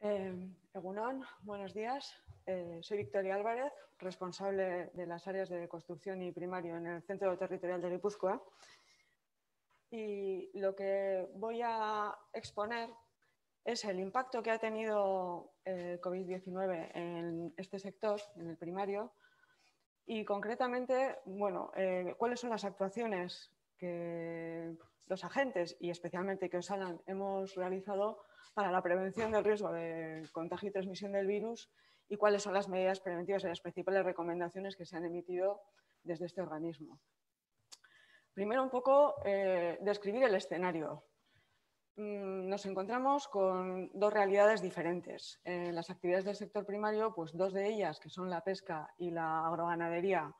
Em, buenos días. Eh, soy Victoria Álvarez, responsable de las áreas de construcción y primario en el Centro Territorial de Guipúzcoa. Y lo que voy a exponer es el impacto que ha tenido el eh, COVID-19 en este sector, en el primario, y concretamente, bueno, eh, cuáles son las actuaciones que los agentes y especialmente que os hablan hemos realizado para la prevención del riesgo de contagio y transmisión del virus y cuáles son las medidas preventivas y las principales recomendaciones que se han emitido desde este organismo. Primero, un poco eh, describir el escenario. Mm, nos encontramos con dos realidades diferentes. las actividades del sector primario, pues dos de ellas, que son la pesca y la agroganadería,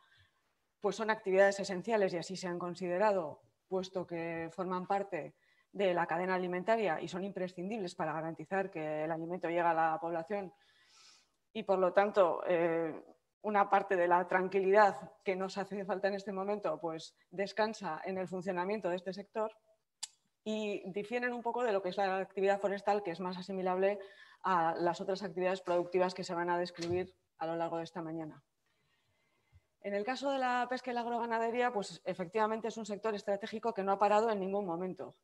pues son actividades esenciales y así se han considerado, puesto que forman parte de la cadena alimentaria y son imprescindibles para garantizar que el alimento llega a la población y por lo tanto eh, una parte de la tranquilidad que nos hace falta en este momento pues descansa en el funcionamiento de este sector y difieren un poco de lo que es la actividad forestal que es más asimilable a las otras actividades productivas que se van a describir a lo largo de esta mañana. En el caso de la pesca y la agroganadería, pues efectivamente es un sector estratégico que no ha parado en ningún momento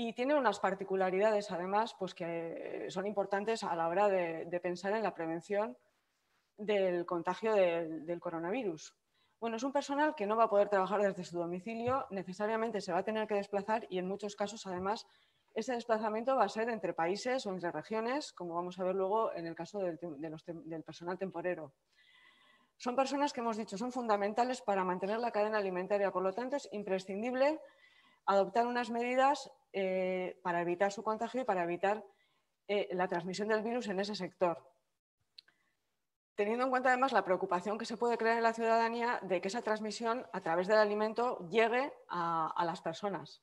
y tiene unas particularidades además pues que son importantes a la hora de, pensar en la prevención del contagio del, coronavirus. Bueno, es un personal que no va a poder trabajar desde su domicilio, necesariamente se va a tener que desplazar y en muchos casos además ese desplazamiento va a ser entre países o entre regiones, como vamos a ver luego en el caso del, del personal temporero. Son personas que hemos dicho son fundamentales para mantener la cadena alimentaria, por lo tanto es imprescindible adoptar unas medidas eh, para evitar su contagio y para evitar eh, la transmisión del virus en ese sector. Teniendo en cuenta además la preocupación que se puede crear en la ciudadanía de que esa transmisión a través del alimento llegue a, las personas.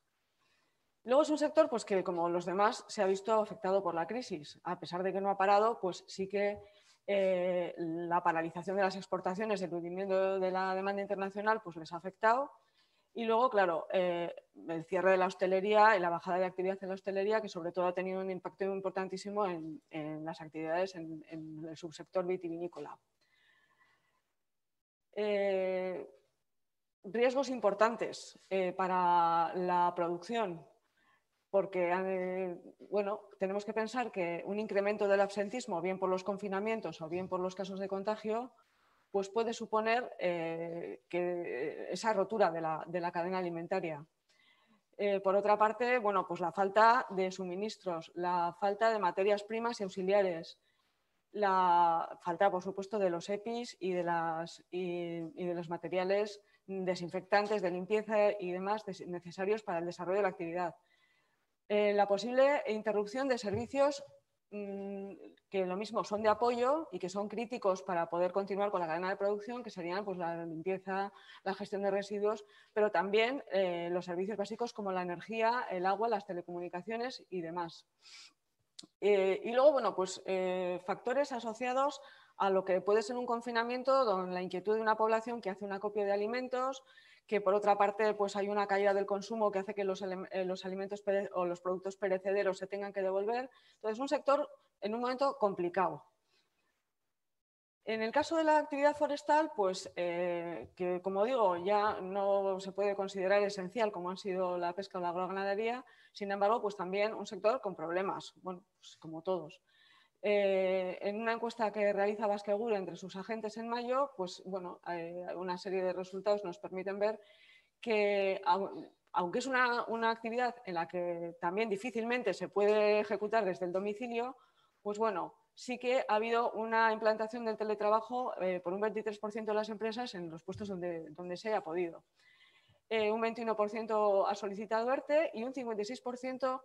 Luego es un sector pues, que, como los demás, se ha visto afectado por la crisis. A pesar de que no ha parado, pues sí que eh, la paralización de las exportaciones, el hundimiento de la demanda internacional, pues les ha afectado. Y luego, claro, eh, el cierre de la hostelería y la bajada de actividad en la hostelería, que sobre todo ha tenido un impacto importantísimo en, las actividades en, el subsector vitivinícola. Eh, riesgos importantes eh, para la producción, porque bueno, tenemos que pensar que un incremento del absentismo, bien por los confinamientos o bien por los casos de contagio, pues puede suponer eh, que esa rotura de la, cadena alimentaria. Eh, por otra parte, bueno, pues la falta de suministros, la falta de materias primas y auxiliares, la falta, por supuesto, de los EPIs y de, las, de los materiales desinfectantes de limpieza y demás necesarios para el desarrollo de la actividad. Eh, la posible interrupción de servicios Mm, que lo mismo son de apoyo y que son críticos para poder continuar con la cadena de producción, que serían pues, la limpieza, la gestión de residuos, pero también eh, los servicios básicos como la energía, el agua, las telecomunicaciones y demás. Eh, y luego, bueno, pues eh, factores asociados a lo que puede ser un confinamiento, donde la inquietud de una población que hace una copia de alimentos, que por otra parte pues hay una caída del consumo que hace que los, eh, alimentos o los productos perecederos se tengan que devolver. Entonces, un sector en un momento complicado. En el caso de la actividad forestal, pues eh, que como digo, ya no se puede considerar esencial como han sido la pesca o la agroganadería, sin embargo, pues también un sector con problemas, pues, como todos. Eh, en una encuesta que realiza Basquegur entre sus agentes en mayo, pues bueno, eh, una serie de resultados nos permiten ver que aunque es una, actividad en la que también difícilmente se puede ejecutar desde el domicilio, pues bueno, sí que ha habido una implantación del teletrabajo eh, por un 23% de las empresas en los puestos donde, se haya podido. un 21% ha solicitado ERTE y un 56%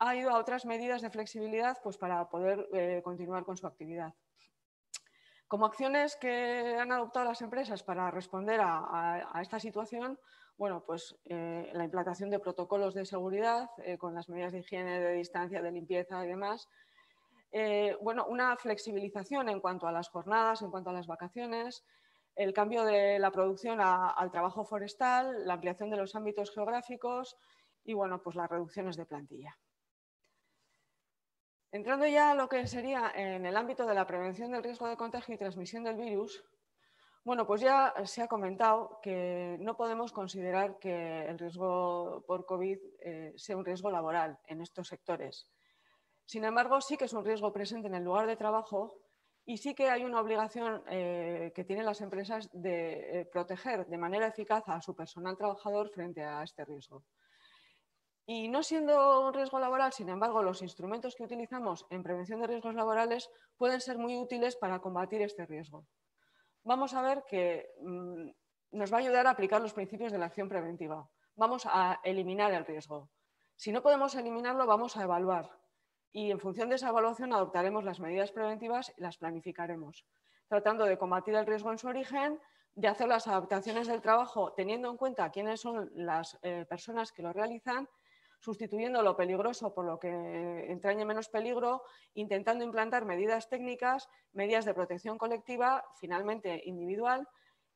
ha ido a otras medidas de flexibilidad pues, para poder eh, continuar con su actividad. Como acciones que han adoptado las empresas para responder a, esta situación, bueno, pues eh, la implantación de protocolos de seguridad eh, con las medidas de higiene, de distancia, de limpieza y demás. bueno, una flexibilización en cuanto a las jornadas, en cuanto a las vacaciones, el cambio de la producción al trabajo forestal, la ampliación de los ámbitos geográficos y, bueno, pues las reducciones de plantilla. Entrando ya a lo que sería en el ámbito de la prevención del riesgo de contagio y transmisión del virus, bueno, pues ya se ha comentado que no podemos considerar que el riesgo por COVID eh, sea un riesgo laboral en estos sectores. Sin embargo, sí que es un riesgo presente en el lugar de trabajo y sí que hay una obligación eh, que tienen las empresas de eh, proteger de manera eficaz a su personal trabajador frente a este riesgo. Y no siendo un riesgo laboral, sin embargo, los instrumentos que utilizamos en prevención de riesgos laborales pueden ser muy útiles para combatir este riesgo. Vamos a ver que mm, nos va a ayudar a aplicar los principios de la acción preventiva. Vamos a eliminar el riesgo. Si no podemos eliminarlo, vamos a evaluar. Y en función de esa evaluación adoptaremos las medidas preventivas y las planificaremos, tratando de combatir el riesgo en su origen, de hacer las adaptaciones del trabajo teniendo en cuenta quiénes son las eh, personas que lo realizan sustituyendo lo peligroso por lo que entrañe menos peligro, intentando implantar medidas técnicas, medidas de protección colectiva, finalmente individual,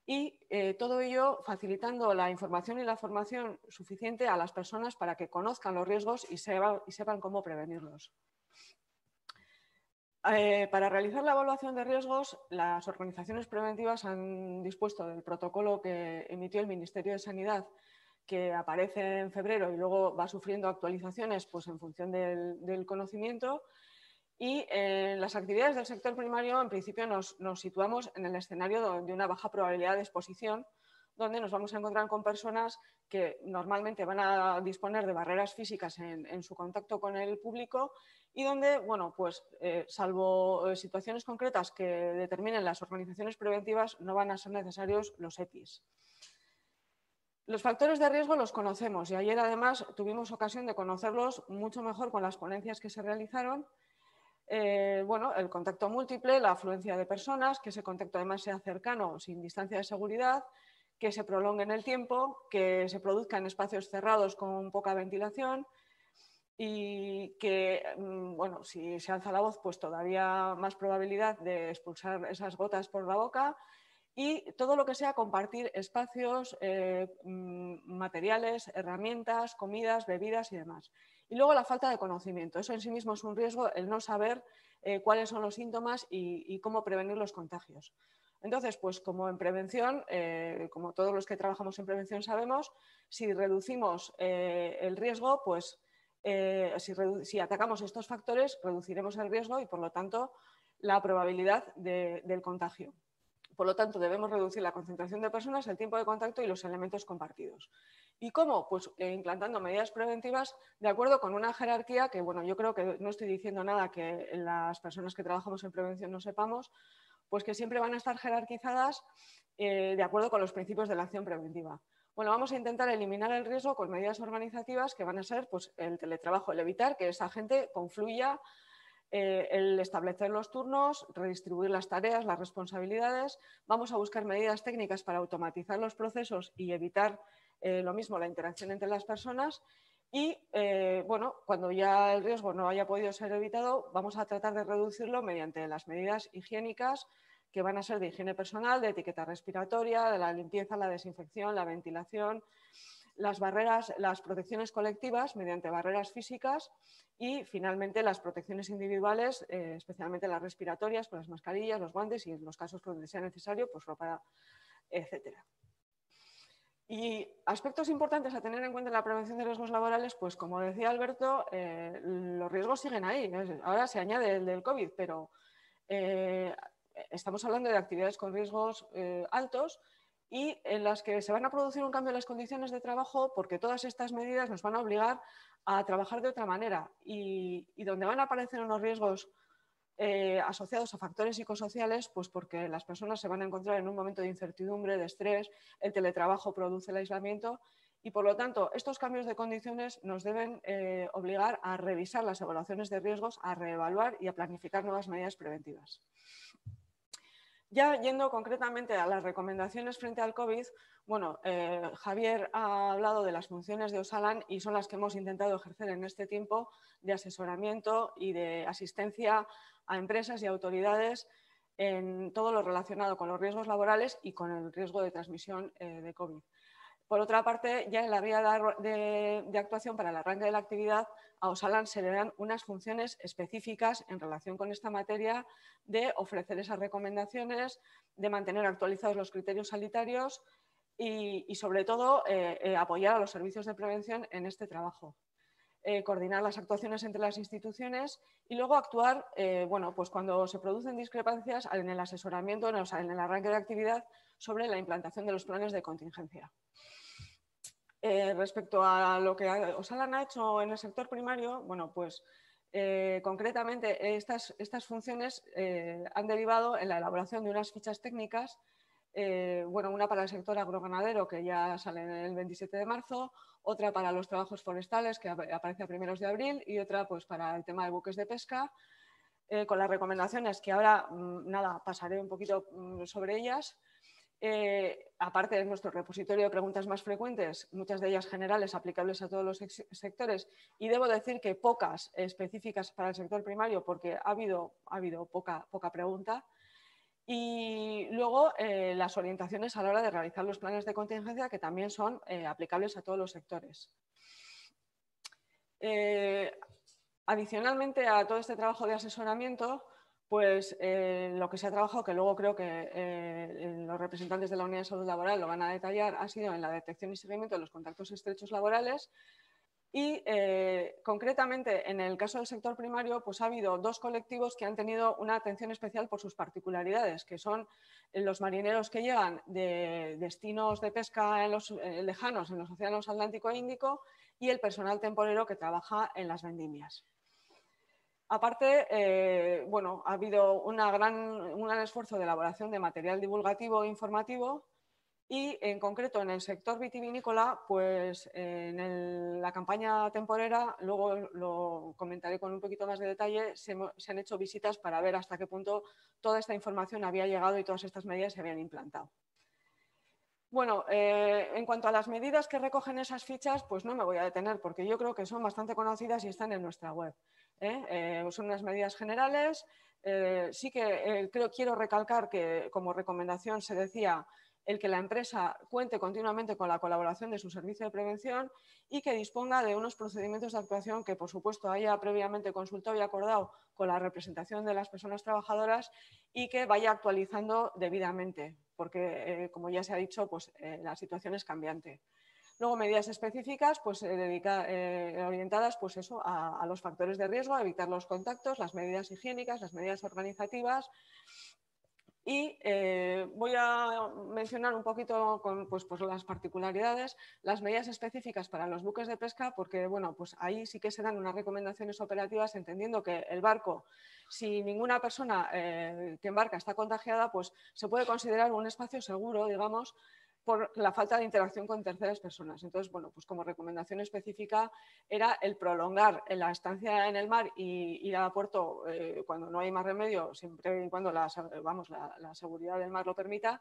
y eh, todo ello facilitando la información y la formación suficiente a las personas para que conozcan los riesgos y, y sepan cómo prevenirlos. Eh, para realizar la evaluación de riesgos, las organizaciones preventivas han dispuesto del protocolo que emitió el Ministerio de Sanidad que aparece en febrero y luego va sufriendo actualizaciones pues, en función del, conocimiento. Y eh, las actividades del sector primario, en principio, nos, situamos en el escenario de una baja probabilidad de exposición, donde nos vamos a encontrar con personas que normalmente van a disponer de barreras físicas en, su contacto con el público y donde, bueno, pues eh, salvo eh, situaciones concretas que determinen las organizaciones preventivas, no van a ser necesarios los EPIs. Los factores de riesgo los conocemos y ayer además tuvimos ocasión de conocerlos mucho mejor con las ponencias que se realizaron. Eh, bueno, el contacto múltiple, la afluencia de personas, que ese contacto además sea cercano, sin distancia de seguridad, que se prolongue en el tiempo, que se produzca en espacios cerrados con poca ventilación y que, mm, bueno, si se alza la voz, pues todavía más probabilidad de expulsar esas gotas por la boca y todo lo que sea compartir espacios, eh, mm, materiales, herramientas, comidas, bebidas y demás. Y luego la falta de conocimiento. Eso en sí mismo es un riesgo, el no saber eh, cuáles son los síntomas y, cómo prevenir los contagios. Entonces, pues como en prevención, eh, como todos los que trabajamos en prevención sabemos, si reducimos el riesgo, pues si, atacamos estos factores, reduciremos el riesgo y por lo tanto la probabilidad del contagio. Por lo tanto, debemos reducir la concentración de personas, el tiempo de contacto y los elementos compartidos. ¿Y cómo? Pues eh, implantando medidas preventivas de acuerdo con una jerarquía que, bueno, yo creo que no estoy diciendo nada que las personas que trabajamos en prevención no sepamos, pues que siempre van a estar jerarquizadas eh, de acuerdo con los principios de la acción preventiva. Bueno, vamos a intentar eliminar el riesgo con medidas organizativas que van a ser pues, el teletrabajo, el evitar que esa gente confluya eh, el establecer los turnos, redistribuir las tareas, las responsabilidades. Vamos a buscar medidas técnicas para automatizar los procesos y evitar eh, lo mismo la interacción entre las personas. Y eh, bueno, cuando ya el riesgo no haya podido ser evitado, vamos a tratar de reducirlo mediante las medidas higiénicas que van a ser de higiene personal, de etiqueta respiratoria, de la limpieza, la desinfección, la ventilación, las barreras, las protecciones colectivas mediante barreras físicas y finalmente las protecciones individuales, eh, especialmente las respiratorias con las mascarillas, los guantes y en los casos donde sea necesario, pues ropa, etcétera. Y aspectos importantes a tener en cuenta en la prevención de riesgos laborales, pues como decía Alberto, eh, los riesgos siguen ahí. Ahora se añade el del COVID, pero eh, estamos hablando de actividades con riesgos altos y en las que se van a producir un cambio en las condiciones de trabajo porque todas estas medidas nos van a obligar a trabajar de otra manera y, donde van a aparecer unos riesgos eh, asociados a factores psicosociales, pues porque las personas se van a encontrar en un momento de incertidumbre, de estrés, el teletrabajo produce el aislamiento y por lo tanto estos cambios de condiciones nos deben eh, obligar a revisar las evaluaciones de riesgos, a reevaluar y a planificar nuevas medidas preventivas. Ya yendo concretamente a las recomendaciones frente al COVID, bueno, eh, Javier ha hablado de las funciones de OSALAN y son las que hemos intentado ejercer en este tiempo de asesoramiento y de asistencia a empresas y autoridades en todo lo relacionado con los riesgos laborales y con el riesgo de transmisión eh, de COVID. Por otra parte, ya en la vía de, actuación para el arranque de la actividad, a OSALAN se le dan unas funciones específicas en relación con esta materia de ofrecer esas recomendaciones, de mantener actualizados los criterios sanitarios y, sobre todo, eh, eh, apoyar a los servicios de prevención en este trabajo. Eh, coordinar las actuaciones entre las instituciones y luego actuar, bueno, pues cuando se producen discrepancias en el asesoramiento, o en el arranque de actividad, sobre la implantación de los planes de contingencia. Eh, respecto a lo que Osalan ha hecho en el sector primario, bueno, pues eh, concretamente estas, funciones eh, han derivado en la elaboración de unas fichas técnicas, una para el sector agroganadero que ya sale el 27 de marzo, otra para los trabajos forestales que aparece a primeros de abril y otra pues para el tema de buques de pesca. con las recomendaciones que ahora, mm, nada, pasaré un poquito mm, sobre ellas. Eh, aparte de nuestro repositorio de preguntas más frecuentes, muchas de ellas generales aplicables a todos los sectores, y debo decir que pocas específicas para el sector primario porque ha habido, poca, pregunta. Y luego eh, las orientaciones a la hora de realizar los planes de contingencia que también son eh, aplicables a todos los sectores. Adicionalmente a todo este trabajo de asesoramiento, pues eh, lo que se ha trabajado, que luego creo que eh, los representantes de la Unidad de Salud Laboral lo van a detallar, ha sido en la detección y seguimiento de los contactos estrechos laborales. Y eh, concretamente en el caso del sector primario, pues ha habido dos colectivos que han tenido una atención especial por sus particularidades, que son los marineros que llegan de destinos de pesca en los, lejanos en los océanos Atlántico e Índico y el personal temporero que trabaja en las vendimias. Aparte, eh, bueno, ha habido un gran esfuerzo de elaboración de material divulgativo e informativo y en concreto en el sector vitivinícola, pues en la campaña temporera, luego lo comentaré con un poquito más de detalle, se, han hecho visitas para ver hasta qué punto toda esta información había llegado y todas estas medidas se habían implantado. Bueno, eh, en cuanto a las medidas que recogen esas fichas, pues no me voy a detener porque yo creo que son bastante conocidas y están en nuestra web. ¿eh? Eh, son unas medidas generales. Eh, sí que creo, quiero recalcar que como recomendación se decía el que la empresa cuente continuamente con la colaboración de su servicio de prevención y que disponga de unos procedimientos de actuación que, por supuesto, haya previamente consultado y acordado con la representación de las personas trabajadoras y que vaya actualizando debidamente, porque, como ya se ha dicho, pues, la situación es cambiante. Luego medidas específicas pues, eh, eh, orientadas pues eso, a, los factores de riesgo, a evitar los contactos, las medidas higiénicas, las medidas organizativas. Y eh, voy a mencionar un poquito con, pues, pues, las particularidades, las medidas específicas para los buques de pesca, porque bueno, pues ahí sí que se dan unas recomendaciones operativas entendiendo que el barco, si ninguna persona que embarca está contagiada, pues se puede considerar un espacio seguro, digamos, por la falta de interacción con terceras personas. Entonces, bueno, pues como recomendación específica era el prolongar la estancia en el mar y ir a puerto eh, cuando no hay más remedio, siempre y cuando la, vamos, seguridad del mar lo permita,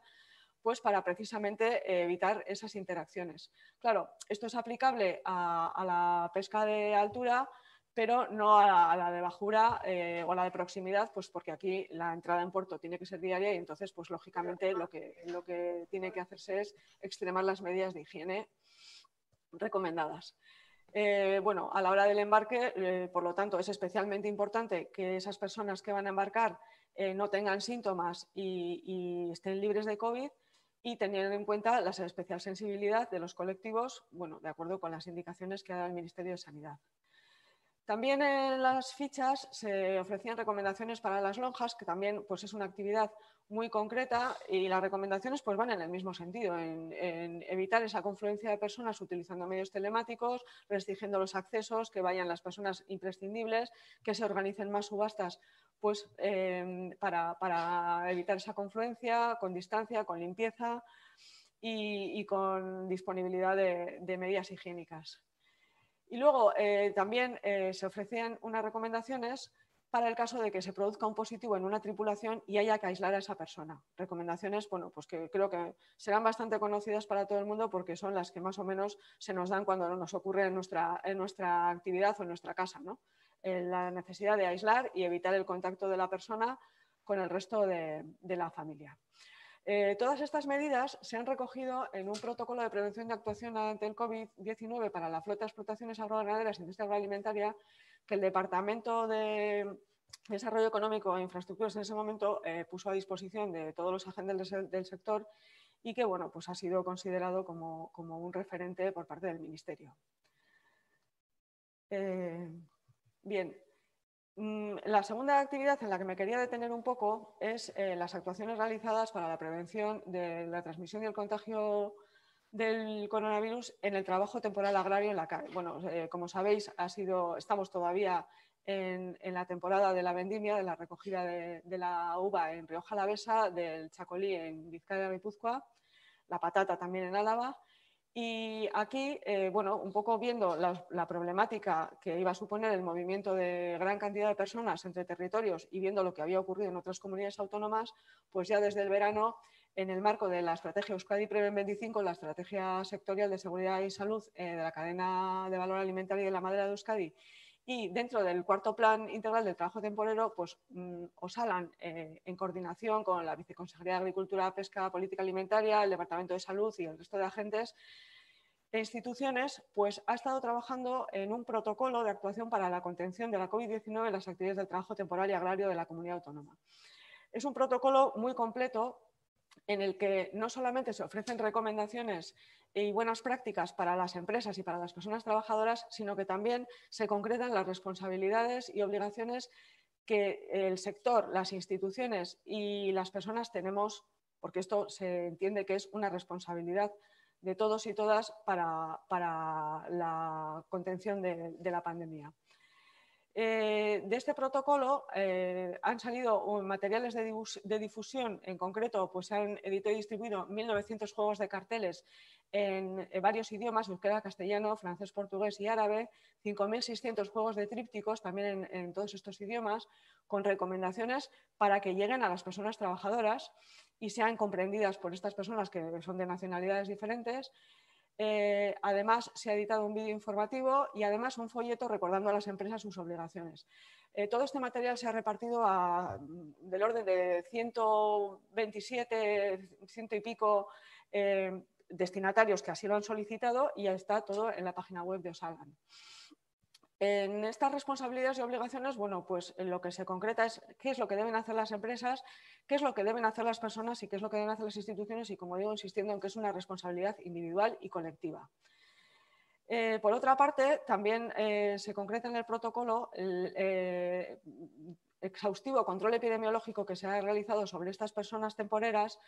pues para precisamente eh, evitar esas interacciones. Claro, esto es aplicable a la pesca de altura, pero no a la, de bajura eh, o a la de proximidad, pues porque aquí la entrada en puerto tiene que ser diaria y entonces, pues lógicamente, lo que, tiene que hacerse es extremar las medidas de higiene recomendadas. Eh, bueno, a la hora del embarque, eh, por lo tanto, es especialmente importante que esas personas que van a embarcar no tengan síntomas y, estén libres de COVID y teniendo en cuenta la especial sensibilidad de los colectivos, bueno, de acuerdo con las indicaciones que ha dado el Ministerio de Sanidad. También en las fichas se ofrecían recomendaciones para las lonjas, que también pues, es una actividad muy concreta y las recomendaciones pues, van en el mismo sentido, en, evitar esa confluencia de personas utilizando medios telemáticos, restringiendo los accesos, que vayan las personas imprescindibles, que se organicen más subastas pues, em, para, evitar esa confluencia, con distancia, con limpieza y, con disponibilidad de medidas higiénicas. Y luego eh, también eh, se ofrecían unas recomendaciones para el caso de que se produzca un positivo en una tripulación y haya que aislar a esa persona. Recomendaciones, pues que creo que serán bastante conocidas para todo el mundo porque son las que más o menos se nos dan cuando nos ocurre en nuestra, actividad o en nuestra casa, eh, la necesidad de aislar y evitar el contacto de la persona con el resto de la familia. Eh, todas estas medidas se han recogido en un protocolo de prevención de actuación ante el COVID-19 para la flota de explotaciones agroganaderas y industria agroalimentaria que el Departamento de Desarrollo Económico e Infraestructuras en ese momento eh, puso a disposición de todos los agentes del, sector y que bueno, pues ha sido considerado como, un referente por parte del Ministerio. Eh, bien, Mm, la segunda actividad en la que me quería detener un poco es eh, las actuaciones realizadas para la prevención de la transmisión y el contagio del coronavirus en el trabajo temporal agrario en la Bueno, eh, como sabéis, ha sido, estamos todavía en, la temporada de la vendimia, de la recogida de, la uva en Rioja Besa, del chacolí en Vizcaya Guipúzcoa, la patata también en Álava y aquí, eh, bueno, un poco viendo la, problemática que iba a suponer el movimiento de gran cantidad de personas entre territorios y viendo lo que había ocurrido en otras comunidades autónomas, pues ya desde el verano, en el marco de la estrategia Euskadi Preven 25, la estrategia sectorial de seguridad y salud eh, de la cadena de valor alimentario y de la madera de Euskadi, y dentro del cuarto plan integral del trabajo temporero, pues mm, OSALAN, eh, en coordinación con la Viceconsejería de Agricultura, Pesca, Política Alimentaria, el Departamento de Salud y el resto de agentes e instituciones, pues ha estado trabajando en un protocolo de actuación para la contención de la COVID-19 en las actividades del trabajo temporal y agrario de la comunidad autónoma. Es un protocolo muy completo en el que no solamente se ofrecen recomendaciones y buenas prácticas para las empresas y para las personas trabajadoras, sino que también se concretan las responsabilidades y obligaciones que el sector, las instituciones y las personas tenemos, porque esto se entiende que es una responsabilidad de todos y todas para, la contención de la pandemia. Eh, de este protocolo eh, han salido eh, materiales de, difusión, en concreto, pues se han editado y distribuido 1.900 juegos de carteles en varios idiomas, euskera, castellano, francés, portugués y árabe, 5.600 juegos de trípticos también en todos estos idiomas, con recomendaciones para que lleguen a las personas trabajadoras y sean comprendidas por estas personas que son de nacionalidades diferentes eh, además, se ha editado un vídeo informativo y además un folleto recordando a las empresas sus obligaciones. Eh, todo este material se ha repartido mm, del orden de 127, ciento y pico eh, destinatarios que así lo han solicitado y ya está todo en la página web de Osalgan. En estas responsabilidades y obligaciones, bueno, pues lo que se concreta es qué es lo que deben hacer las empresas, qué es lo que deben hacer las personas y qué es lo que deben hacer las instituciones y, como digo, insistiendo en que es una responsabilidad individual y colectiva. Eh, por otra parte, también eh, se concreta en el protocolo el eh, exhaustivo control epidemiológico que se ha realizado sobre estas personas temporeras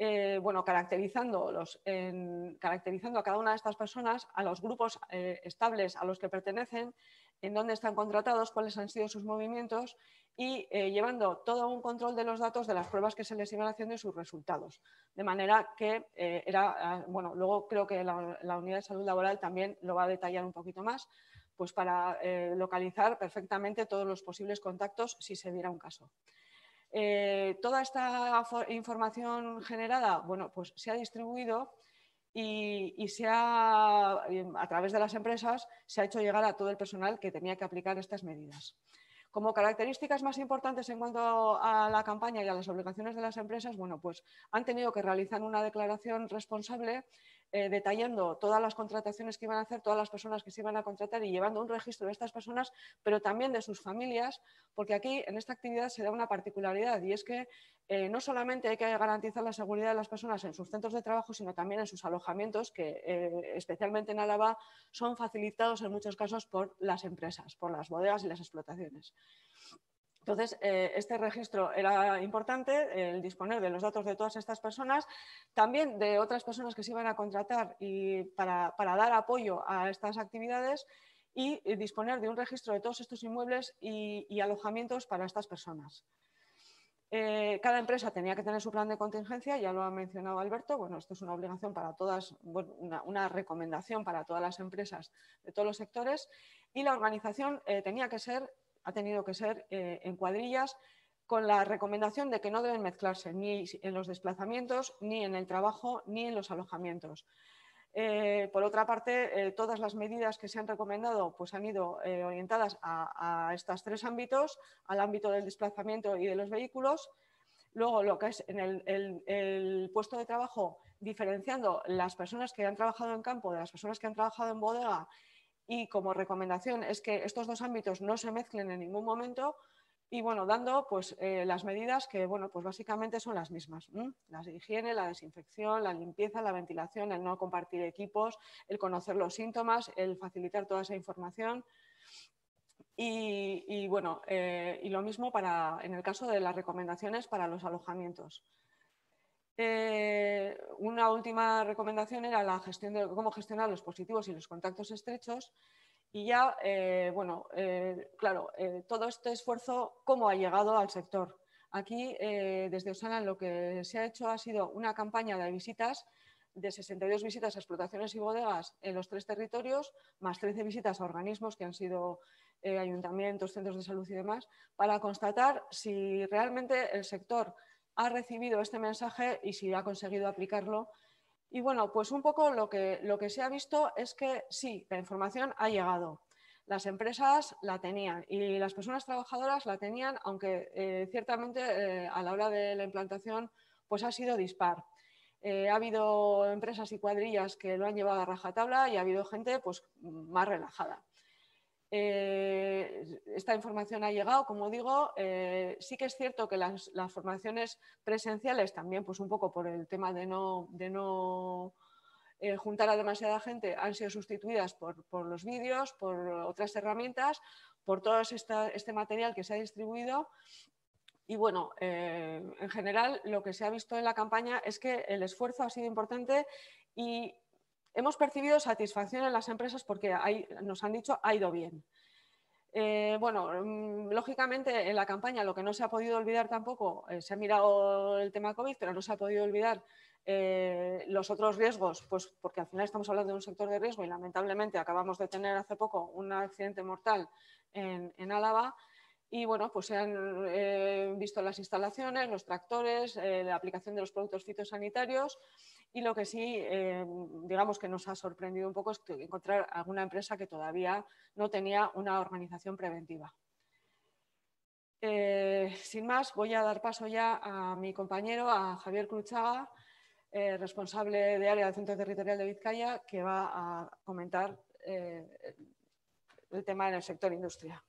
eh, bueno, caracterizando, a cada una de estas personas, a los grupos eh, estables a los que pertenecen, en dónde están contratados, cuáles han sido sus movimientos y eh, llevando todo un control de los datos de las pruebas que se les iban haciendo y sus resultados. De manera que era, ah, bueno, luego creo que la, la, unidad de salud laboral también lo va a detallar un poquito más, pues para localizar perfectamente todos los posibles contactos si se diera un caso. Eh, toda esta información generada, bueno, pues se ha distribuido y, y, se ha, a través de las empresas se ha hecho llegar a todo el personal que tenía que aplicar estas medidas. Como características más importantes en cuanto a la campaña y a las obligaciones de las empresas, bueno, pues han tenido que realizar una declaración responsable eh, detallando todas las contrataciones que iban a hacer, todas las personas que se iban a contratar y llevando un registro de estas personas, pero también de sus familias, porque aquí en esta actividad se da una particularidad y es que eh, no solamente hay que garantizar la seguridad de las personas en sus centros de trabajo, sino también en sus alojamientos, que eh, especialmente en Álava son facilitados en muchos casos por las empresas, por las bodegas y las explotaciones. Entonces, eh, este registro era importante, el disponer de los datos de todas estas personas, también de otras personas que se iban a contratar y para, dar apoyo a estas actividades y disponer de un registro de todos estos inmuebles y, alojamientos para estas personas. Eh, cada empresa tenía que tener su plan de contingencia, ya lo ha mencionado Alberto. Bueno, esto es una obligación para todas, una, recomendación para todas las empresas de todos los sectores. Y la organización eh, tenía que ser ha tenido que ser eh, en cuadrillas con la recomendación de que no deben mezclarse ni en los desplazamientos, ni en el trabajo, ni en los alojamientos. Eh, por otra parte, eh, todas las medidas que se han recomendado pues, han ido orientadas a, estos tres ámbitos, al ámbito del desplazamiento y de los vehículos. Luego, lo que es en el puesto de trabajo, diferenciando las personas que han trabajado en campo de las personas que han trabajado en bodega y como recomendación es que estos dos ámbitos no se mezclen en ningún momento y bueno, dando pues eh, las medidas que bueno, pues básicamente son las mismas, las higiene, la desinfección, la limpieza, la ventilación, el no compartir equipos, el conocer los síntomas, el facilitar toda esa información. Y, bueno, eh, y lo mismo para, en el caso de las recomendaciones para los alojamientos. Eh, una última recomendación era la gestión de cómo gestionar los positivos y los contactos estrechos. Y ya, eh, bueno, eh, claro, todo este esfuerzo, ¿cómo ha llegado al sector? Aquí, desde Osana, lo que se ha hecho ha sido una campaña de visitas, de 62 visitas a explotaciones y bodegas en los tres territorios, más 13 visitas a organismos que han sido ayuntamientos, centros de salud y demás, para constatar si realmente el sector ha recibido este mensaje y si ha conseguido aplicarlo. Y bueno, pues un poco lo que, lo que se ha visto es que sí, la información ha llegado. Las empresas la tenían y las personas trabajadoras la tenían, aunque eh, ciertamente eh, a la hora de la implantación pues ha sido dispar. Eh, ha habido empresas y cuadrillas que lo han llevado a rajatabla y ha habido gente pues, más relajada. Eh, esta información ha llegado, como digo, eh, sí que es cierto que las, formaciones presenciales también, pues un poco por el tema de no, de no eh, juntar a demasiada gente, han sido sustituidas por, los vídeos, por otras herramientas, por todo este material que se ha distribuido. Y bueno, en general lo que se ha visto en la campaña es que el esfuerzo ha sido importante y Hemos percibido satisfacción en las empresas porque nos han dicho ha ido bien. Eh, bueno, mm, lógicamente en la campaña lo que no se ha podido olvidar tampoco, eh, se ha mirado el tema COVID, pero no se ha podido olvidar eh, los otros riesgos, pues porque al final estamos hablando de un sector de riesgo y lamentablemente acabamos de tener hace poco un accidente mortal en, Álava. Y bueno, pues se han visto las instalaciones, los tractores, la aplicación de los productos fitosanitarios y lo que sí, eh, digamos que nos ha sorprendido un poco es encontrar alguna empresa que todavía no tenía una organización preventiva. Eh, sin más, voy a dar paso ya a mi compañero, a Javier Cruchaga, eh, responsable de área del Centro Territorial de Vizcaya, que va a comentar el tema en el sector industria.